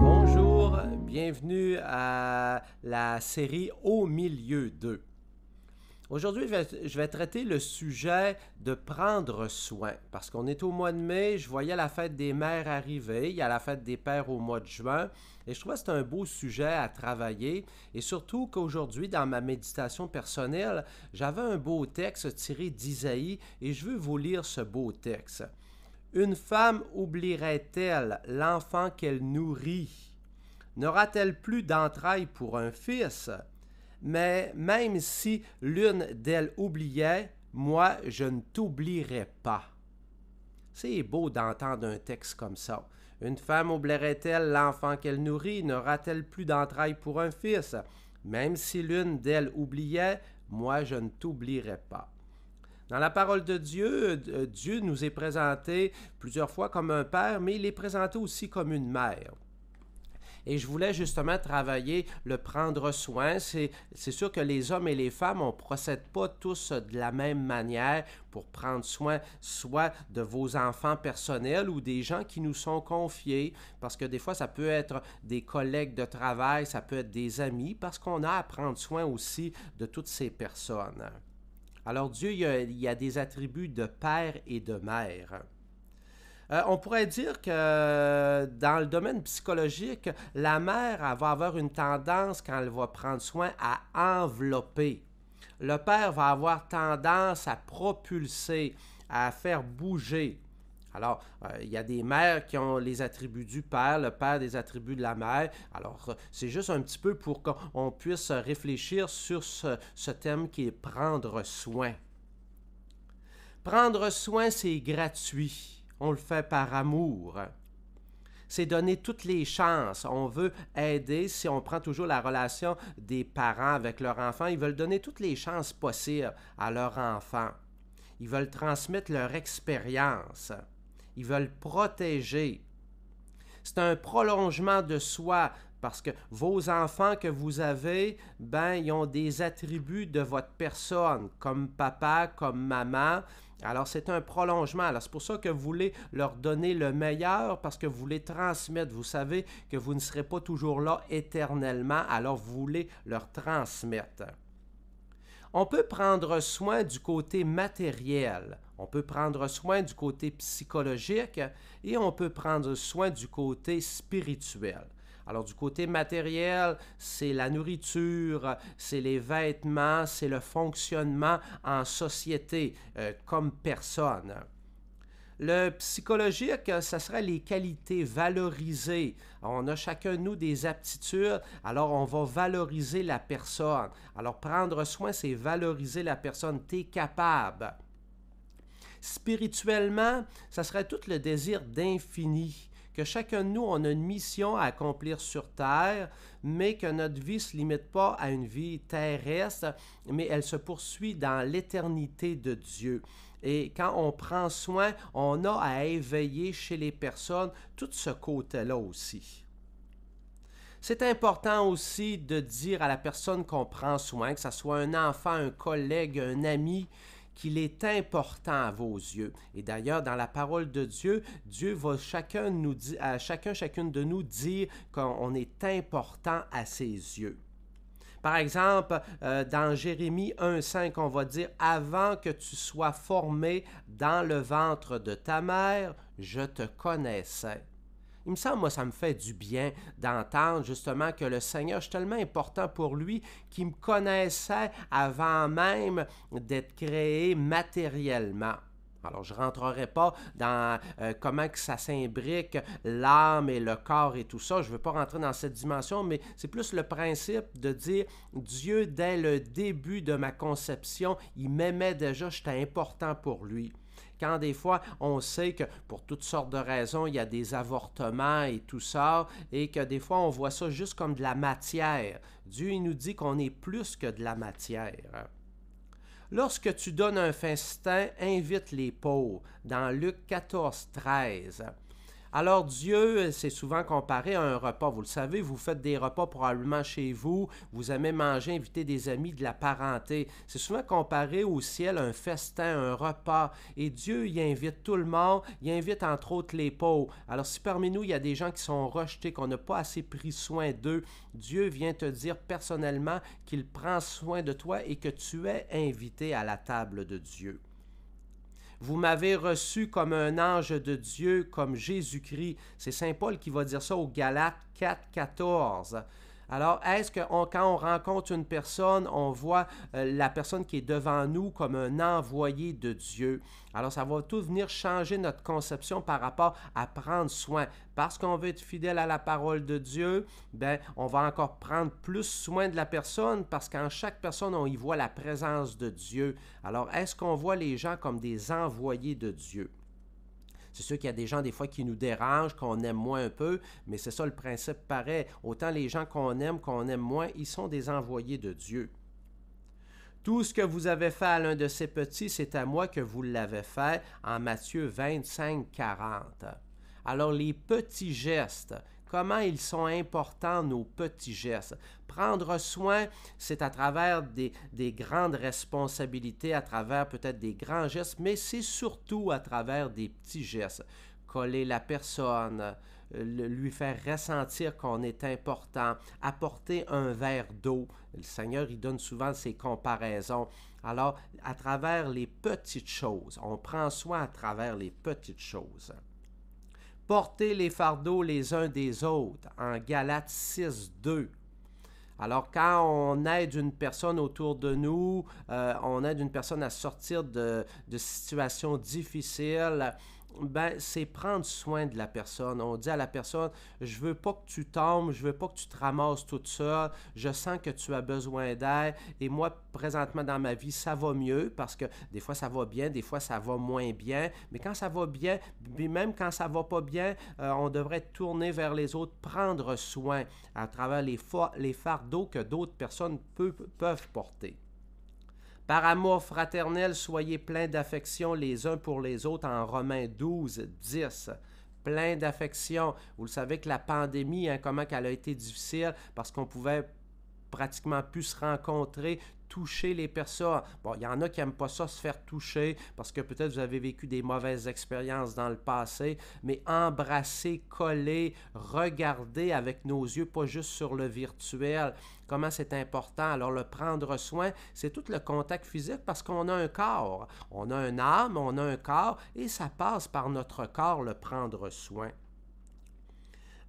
Bonjour, bienvenue à la série Au milieu d'eux. Aujourd'hui, je vais, traiter le sujet de prendre soin. Parce qu'on est au mois de mai, je voyais la fête des mères arriver, il y a la fête des pères au mois de juin, et je trouve que c'est un beau sujet à travailler. Et surtout qu'aujourd'hui, dans ma méditation personnelle, j'avais un beau texte tiré d'Isaïe, et je veux vous lire ce beau texte. Une femme oublierait-elle l'enfant qu'elle nourrit N'aura-t-elle plus d'entrailles pour un fils mais même si l'une d'elles oubliait, moi je ne t'oublierai pas. C'est beau d'entendre un texte comme ça. Une femme oublierait-elle l'enfant qu'elle nourrit? N'aura-t-elle plus d'entrailles pour un fils? Même si l'une d'elles oubliait, moi je ne t'oublierai pas. Dans la parole de Dieu, euh, Dieu nous est présenté plusieurs fois comme un père, mais il est présenté aussi comme une mère. Et je voulais justement travailler le prendre soin. C'est sûr que les hommes et les femmes, on procède pas tous de la même manière pour prendre soin soit de vos enfants personnels ou des gens qui nous sont confiés, parce que des fois, ça peut être des collègues de travail, ça peut être des amis, parce qu'on a à prendre soin aussi de toutes ces personnes. Alors Dieu, il y a des attributs de père et de mère. Euh, on pourrait dire que dans le domaine psychologique, la mère va avoir une tendance, quand elle va prendre soin, à envelopper. Le père va avoir tendance à propulser, à faire bouger. Alors, euh, il y a des mères qui ont les attributs du père, le père des attributs de la mère. Alors, euh, c'est juste un petit peu pour qu'on puisse réfléchir sur ce, thème qui est prendre soin. Prendre soin, c'est gratuit on le fait par amour. C'est donner toutes les chances. On veut aider, si on prend toujours la relation des parents avec leur enfant, ils veulent donner toutes les chances possibles à leur enfant. Ils veulent transmettre leur expérience. Ils veulent protéger. C'est un prolongement de soi parce que vos enfants que vous avez, ben, ils ont des attributs de votre personne, comme papa, comme maman, alors c'est un prolongement. Alors c'est pour ça que vous voulez leur donner le meilleur parce que vous voulez transmettre. Vous savez que vous ne serez pas toujours là éternellement. Alors vous voulez leur transmettre. On peut prendre soin du côté matériel, on peut prendre soin du côté psychologique et on peut prendre soin du côté spirituel. Alors du côté matériel, c'est la nourriture, c'est les vêtements, c'est le fonctionnement en société euh, comme personne. Le psychologique, ce euh, serait les qualités valorisées. On a chacun de nous des aptitudes, alors on va valoriser la personne. Alors prendre soin, c'est valoriser la personne. T'es capable. Spirituellement, ça serait tout le désir d'infini que chacun de nous, on a une mission à accomplir sur Terre, mais que notre vie ne se limite pas à une vie terrestre, mais elle se poursuit dans l'éternité de Dieu. Et quand on prend soin, on a à éveiller chez les personnes tout ce côté-là aussi. C'est important aussi de dire à la personne qu'on prend soin, que ce soit un enfant, un collègue, un ami, qu'il est important à vos yeux. Et d'ailleurs, dans la parole de Dieu, Dieu va chacun nous à chacun, chacune de nous dire qu'on est important à ses yeux. Par exemple, euh, dans Jérémie 1.5, on va dire, Avant que tu sois formé dans le ventre de ta mère, je te connaissais il me semble, moi, ça me fait du bien d'entendre justement que le Seigneur, je suis tellement important pour lui qu'il me connaissait avant même d'être créé matériellement. Alors, je ne rentrerai pas dans euh, comment que ça s'imbrique, l'âme et le corps et tout ça. Je ne veux pas rentrer dans cette dimension, mais c'est plus le principe de dire Dieu, dès le début de ma conception, il m'aimait déjà, j'étais important pour lui. Quand des fois, on sait que pour toutes sortes de raisons, il y a des avortements et tout ça, et que des fois, on voit ça juste comme de la matière. Dieu, nous dit qu'on est plus que de la matière. Lorsque tu donnes un festin, invite les pauvres. Dans Luc 14, 13. Alors Dieu, c'est souvent comparé à un repas. Vous le savez, vous faites des repas probablement chez vous, vous aimez manger, inviter des amis, de la parenté. C'est souvent comparé au ciel un festin, un repas. Et Dieu y invite tout le monde, il invite entre autres les pauvres. Alors si parmi nous, il y a des gens qui sont rejetés, qu'on n'a pas assez pris soin d'eux, Dieu vient te dire personnellement qu'il prend soin de toi et que tu es invité à la table de Dieu. Vous m'avez reçu comme un ange de Dieu, comme Jésus-Christ. C'est Saint Paul qui va dire ça au Galates 4, 14. Alors, est-ce que quand on rencontre une personne, on voit euh, la personne qui est devant nous comme un envoyé de Dieu? Alors, ça va tout venir changer notre conception par rapport à prendre soin. Parce qu'on veut être fidèle à la parole de Dieu, ben, on va encore prendre plus soin de la personne parce qu'en chaque personne, on y voit la présence de Dieu. Alors, est-ce qu'on voit les gens comme des envoyés de Dieu? C'est sûr qu'il y a des gens, des fois, qui nous dérangent, qu'on aime moins un peu, mais c'est ça le principe pareil. Autant les gens qu'on aime, qu'on aime moins, ils sont des envoyés de Dieu. Tout ce que vous avez fait à l'un de ces petits, c'est à moi que vous l'avez fait en Matthieu 25, 40. Alors les petits gestes, comment ils sont importants, nos petits gestes. Prendre soin, c'est à travers des, grandes responsabilités, à travers peut-être des grands gestes, mais c'est surtout à travers des petits gestes. Coller la personne, lui faire ressentir qu'on est important, apporter un verre d'eau. Le Seigneur, il donne souvent ces comparaisons. Alors, à travers les petites choses, on prend soin à travers les petites choses porter les fardeaux les uns des autres, en Galates 6, 2. Alors, quand on aide une personne autour de nous, euh, on aide une personne à sortir de, de situations difficiles, ben, c'est prendre soin de la personne. On dit à la personne, je veux pas que tu tombes, je veux pas que tu te ramasses toute seule, je sens que tu as besoin d'aide. Et moi, présentement dans ma vie, ça va mieux parce que des fois ça va bien, des fois ça va moins bien. Mais quand ça va bien, même quand ça va pas bien, euh, on devrait tourner vers les autres, prendre soin à travers les, fardeaux que d'autres personnes peuvent porter. Par amour fraternel, soyez pleins d'affection les uns pour les autres en Romains 12, 10 plein d'affection. Vous le savez que la pandémie, hein, comment qu'elle a été difficile parce qu'on pouvait pratiquement plus se rencontrer toucher les personnes. Bon, il y en a qui n'aiment pas ça, se faire toucher, parce que peut-être vous avez vécu des mauvaises expériences dans le passé, mais embrasser, coller, regarder avec nos yeux, pas juste sur le virtuel, comment c'est important. Alors, le prendre soin, c'est tout le contact physique parce qu'on a un corps. On a un âme, on a un corps, et ça passe par notre corps, le prendre soin.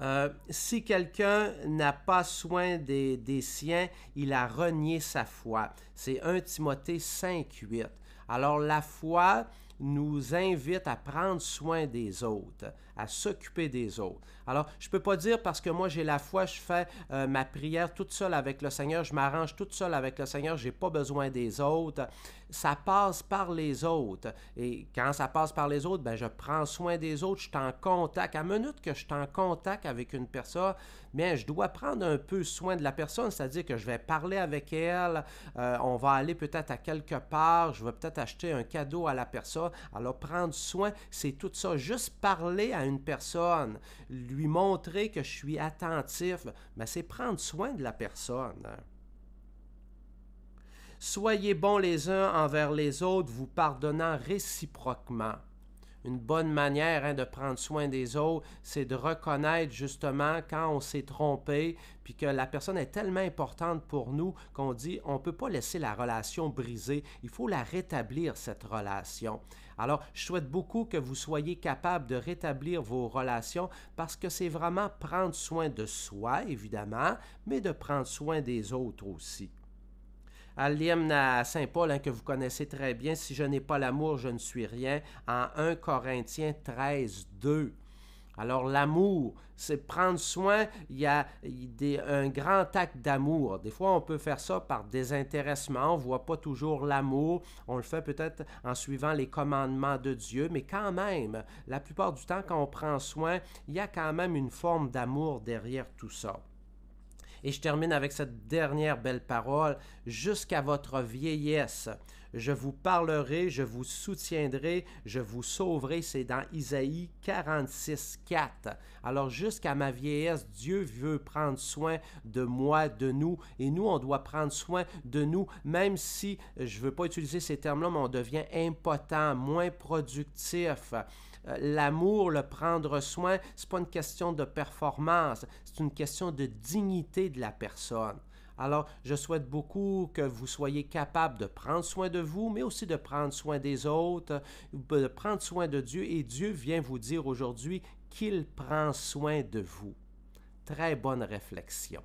Euh, si quelqu'un n'a pas soin des, des, siens, il a renié sa foi. C'est 1 Timothée 5, 8. Alors la foi nous invite à prendre soin des autres à s'occuper des autres. Alors, je ne peux pas dire parce que moi j'ai la foi, je fais euh, ma prière toute seule avec le Seigneur, je m'arrange toute seule avec le Seigneur, je n'ai pas besoin des autres. Ça passe par les autres. Et quand ça passe par les autres, ben, je prends soin des autres, je suis en contact. À minute que je suis en contact avec une personne, bien, je dois prendre un peu soin de la personne, c'est-à-dire que je vais parler avec elle, euh, on va aller peut-être à quelque part, je vais peut-être acheter un cadeau à la personne. Alors, prendre soin, c'est tout ça. Juste parler à une personne, lui montrer que je suis attentif, mais ben, c'est prendre soin de la personne. Hein. Soyez bons les uns envers les autres, vous pardonnant réciproquement une bonne manière hein, de prendre soin des autres, c'est de reconnaître justement quand on s'est trompé, puis que la personne est tellement importante pour nous qu'on dit on ne peut pas laisser la relation brisée, il faut la rétablir, cette relation. Alors, je souhaite beaucoup que vous soyez capable de rétablir vos relations parce que c'est vraiment prendre soin de soi, évidemment, mais de prendre soin des autres aussi à à Saint-Paul hein, que vous connaissez très bien, si je n'ai pas l'amour, je ne suis rien, en 1 Corinthiens 13, 2. Alors l'amour, c'est prendre soin, il y a un grand acte d'amour. Des fois, on peut faire ça par désintéressement, on ne voit pas toujours l'amour, on le fait peut-être en suivant les commandements de Dieu, mais quand même, la plupart du temps, quand on prend soin, il y a quand même une forme d'amour derrière tout ça. Et je termine avec cette dernière belle parole. Jusqu'à votre vieillesse, je vous parlerai, je vous soutiendrai, je vous sauverai. C'est dans Isaïe 46, 4. Alors jusqu'à ma vieillesse, Dieu veut prendre soin de moi, de nous. Et nous, on doit prendre soin de nous, même si, je ne veux pas utiliser ces termes-là, mais on devient impotent, moins productif. Euh, l'amour, le prendre soin, c'est pas une question de performance, c'est une question de dignité de la personne. Alors, je souhaite beaucoup que vous soyez capable de prendre soin de vous, mais aussi de prendre soin des autres, de prendre soin de Dieu. Et Dieu vient vous dire aujourd'hui qu'il prend soin de vous. Très bonne réflexion.